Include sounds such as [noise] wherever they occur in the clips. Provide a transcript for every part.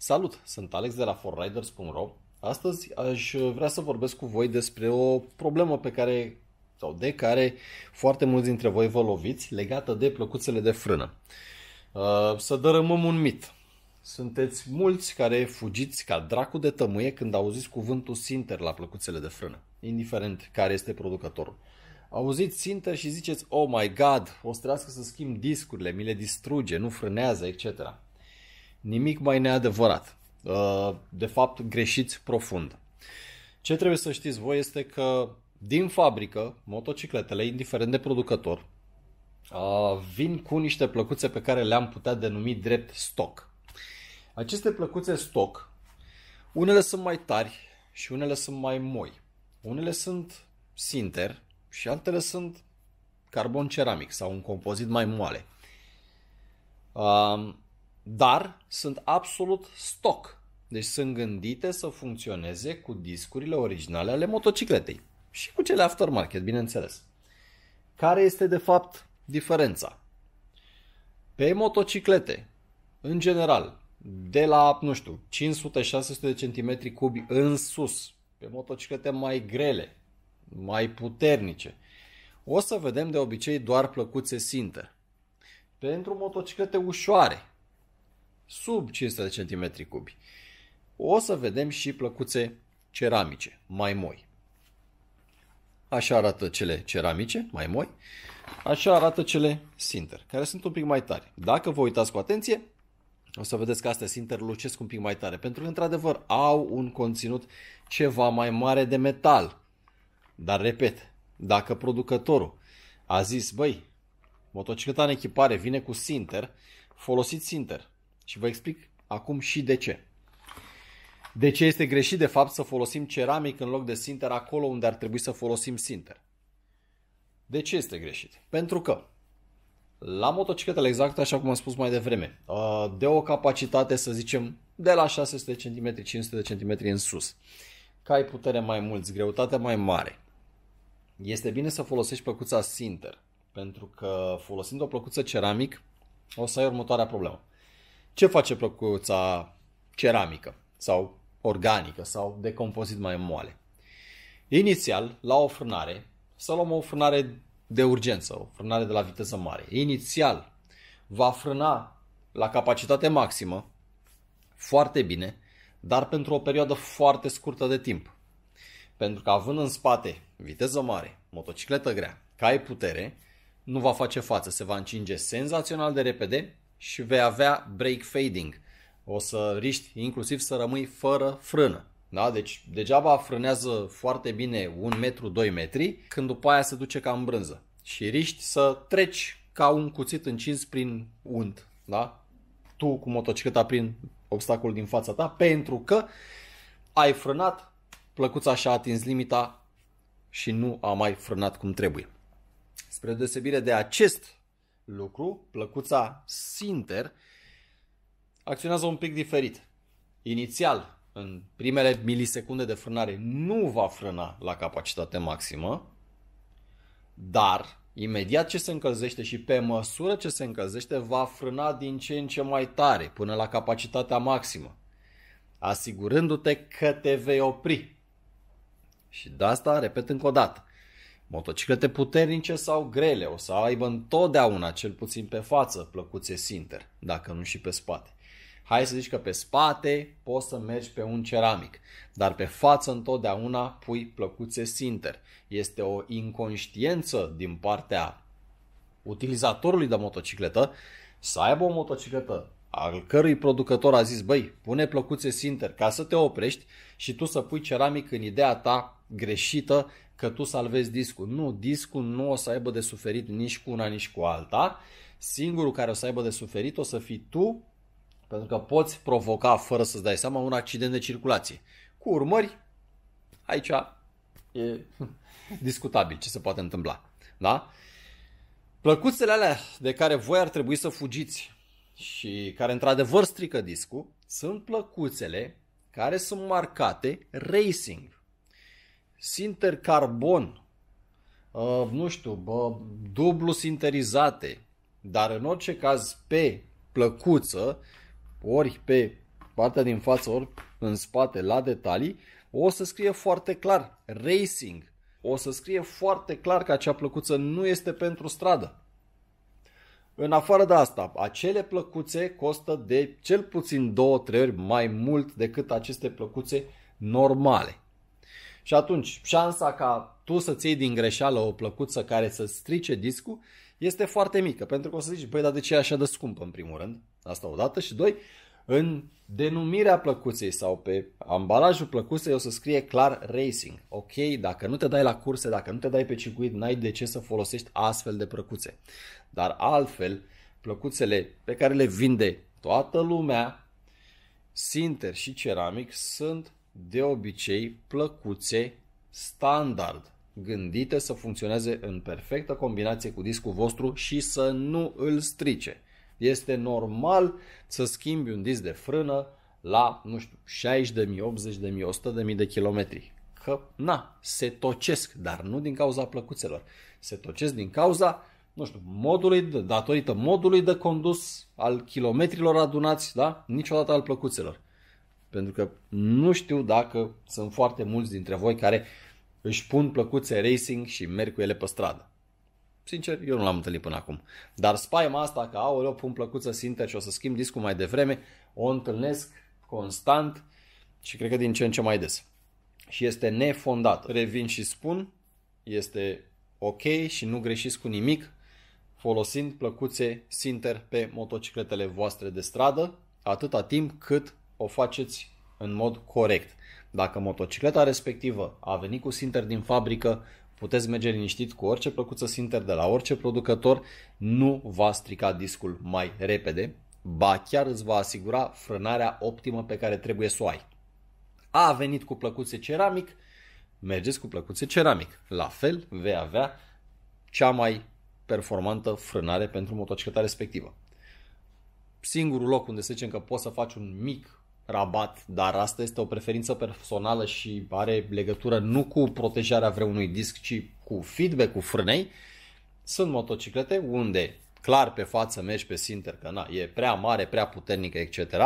Salut, sunt Alex de la forriders.ro. Astăzi aș vrea să vorbesc cu voi despre o problemă pe care sau de care foarte mulți dintre voi vă loviți legată de plăcuțele de frână. Uh, să dărâmăm un mit. Sunteți mulți care fugiți ca dracu de tămâie când auziți cuvântul sinter la plăcuțele de frână, indiferent care este producătorul. Auziți sinter și ziceți, oh my god, o să să schimb discurile, mi le distruge, nu frânează, etc nimic mai neadevărat. Uh, de fapt, greșiți profund. Ce trebuie să știți voi este că din fabrică, motocicletele, indiferent de producător, uh, vin cu niște plăcuțe pe care le-am putea denumi drept stock. Aceste plăcuțe stock, unele sunt mai tari și unele sunt mai moi. Unele sunt sinter și altele sunt carbon ceramic sau un compozit mai moale. Uh, dar sunt absolut stock. Deci sunt gândite să funcționeze cu discurile originale ale motocicletei și cu cele aftermarket, bineînțeles. Care este de fapt diferența? Pe motociclete, în general, de la, nu știu, 500-600 de centimetri cubi în sus, pe motociclete mai grele, mai puternice, o să vedem de obicei doar plăcuțe sinte. Pentru motociclete ușoare, sub 500 de cm cubi. O să vedem și plăcuțe ceramice, mai moi. Așa arată cele ceramice, mai moi. Așa arată cele sinter, care sunt un pic mai tari. Dacă vă uitați cu atenție, o să vedeți că astea sinter lucesc un pic mai tare, pentru că, într-adevăr, au un conținut ceva mai mare de metal. Dar, repet, dacă producătorul a zis, băi, motocicleta în echipare vine cu sinter, folosiți sinter. Și vă explic acum și de ce. De ce este greșit de fapt să folosim ceramic în loc de sinter acolo unde ar trebui să folosim sinter? De ce este greșit? Pentru că la motocicletele, exact așa cum am spus mai devreme, de o capacitate, să zicem, de la 600 cm, 500 cm în sus, că ai putere mai mult, greutatea mai mare, este bine să folosești plăcuța sinter, pentru că folosind o plăcuță ceramic, o să ai următoarea problemă ce face plăcuța ceramică sau organică sau de compozit mai moale? Inițial, la o frânare, să luăm o frânare de urgență, o frânare de la viteză mare. Inițial, va frâna la capacitate maximă foarte bine, dar pentru o perioadă foarte scurtă de timp. Pentru că având în spate viteză mare, motocicletă grea, cai putere, nu va face față, se va încinge senzațional de repede și vei avea brake fading. O să riști inclusiv să rămâi fără frână. Da? Deci degeaba frânează foarte bine 1 metru, 2 metri, când după aia se duce ca în brânză. Și riști să treci ca un cuțit încins prin unt. Da? Tu cu motocicleta prin obstacolul din fața ta, pentru că ai frânat, plăcuța și-a atins limita și nu a mai frânat cum trebuie. Spre deosebire de acest lucru, plăcuța Sinter acționează un pic diferit. Inițial, în primele milisecunde de frânare, nu va frâna la capacitate maximă, dar imediat ce se încălzește și pe măsură ce se încălzește, va frâna din ce în ce mai tare, până la capacitatea maximă, asigurându-te că te vei opri. Și de asta, repet încă o dată, Motociclete puternice sau grele o să aibă întotdeauna, cel puțin pe față, plăcuțe sinter, dacă nu și pe spate. Hai să zici că pe spate poți să mergi pe un ceramic, dar pe față întotdeauna pui plăcuțe sinter. Este o inconștiență din partea utilizatorului de motocicletă să aibă o motocicletă al cărui producător a zis, băi, pune plăcuțe sinter ca să te oprești și tu să pui ceramic în ideea ta greșită că tu salvezi discul. Nu, discul nu o să aibă de suferit nici cu una, nici cu alta. Singurul care o să aibă de suferit o să fii tu, pentru că poți provoca, fără să-ți dai seama, un accident de circulație. Cu urmări, aici e [laughs] discutabil ce se poate întâmpla. Da? Plăcuțele alea de care voi ar trebui să fugiți și care într-adevăr strică discul sunt plăcuțele care sunt marcate racing sinter carbon, uh, nu știu, dublu sinterizate, dar în orice caz pe plăcuță, ori pe partea din față, ori în spate, la detalii, o să scrie foarte clar racing. O să scrie foarte clar că acea plăcuță nu este pentru stradă. În afară de asta, acele plăcuțe costă de cel puțin 2-3 ori mai mult decât aceste plăcuțe normale. Și atunci, șansa ca tu să-ți iei din greșeală o plăcuță care să strice discul este foarte mică, pentru că o să zici, băi, dar de ce e așa de scumpă, în primul rând? Asta o dată și doi, în denumirea plăcuței sau pe ambalajul plăcuței o să scrie clar racing. Ok, dacă nu te dai la curse, dacă nu te dai pe circuit, n-ai de ce să folosești astfel de plăcuțe. Dar altfel, plăcuțele pe care le vinde toată lumea, sinter și ceramic, sunt de obicei plăcuțe, standard, gândite să funcționeze în perfectă combinație cu discul vostru și să nu îl strice. Este normal să schimbi un disc de frână la, nu știu, 60.000, 80.000, 100.000 de kilometri. Că, na, se tocesc, dar nu din cauza plăcuțelor. Se tocesc din cauza, nu știu, modului, de, datorită modului de condus, al kilometrilor adunați, da? Niciodată al plăcuțelor. Pentru că nu știu dacă sunt foarte mulți dintre voi care își pun plăcuțe racing și merg cu ele pe stradă. Sincer, eu nu l-am întâlnit până acum. Dar spaima asta că, aoleu, pun plăcuță sinter și o să schimb discul mai devreme, o întâlnesc constant și cred că din ce în ce mai des. Și este nefondat. Revin și spun, este ok și nu greșiți cu nimic folosind plăcuțe sinter pe motocicletele voastre de stradă, atâta timp cât o faceți în mod corect. Dacă motocicleta respectivă a venit cu sinter din fabrică, puteți merge liniștit cu orice plăcuță sinter de la orice producător, nu va strica discul mai repede, ba chiar îți va asigura frânarea optimă pe care trebuie să o ai. A venit cu plăcuțe ceramic, mergeți cu plăcuțe ceramic. La fel vei avea cea mai performantă frânare pentru motocicleta respectivă. Singurul loc unde să zicem că poți să faci un mic rabat, dar asta este o preferință personală și are legătură nu cu protejarea vreunui disc, ci cu feedback-ul frânei, sunt motociclete unde clar pe față mergi pe sinter că na, e prea mare, prea puternică, etc.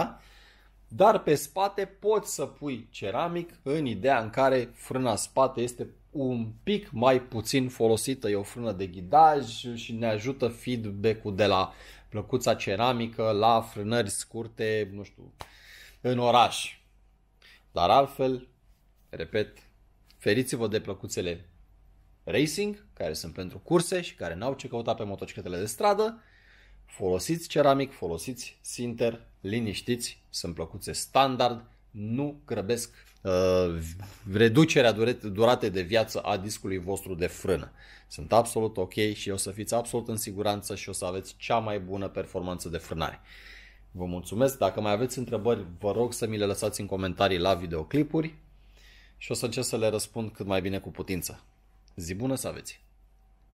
Dar pe spate poți să pui ceramic în ideea în care frâna spate este un pic mai puțin folosită, e o frână de ghidaj și ne ajută feedback-ul de la plăcuța ceramică la frânări scurte, nu știu, în oraș. Dar altfel, repet, feriți-vă de plăcuțele racing, care sunt pentru curse și care n-au ce căuta pe motocicletele de stradă. Folosiți ceramic, folosiți sinter, liniștiți, sunt plăcuțe standard, nu grăbesc uh, reducerea duratei de viață a discului vostru de frână. Sunt absolut ok și o să fiți absolut în siguranță și o să aveți cea mai bună performanță de frânare. Vă mulțumesc. Dacă mai aveți întrebări, vă rog să mi le lăsați în comentarii la videoclipuri și o să încerc să le răspund cât mai bine cu putință. Zi bună să aveți!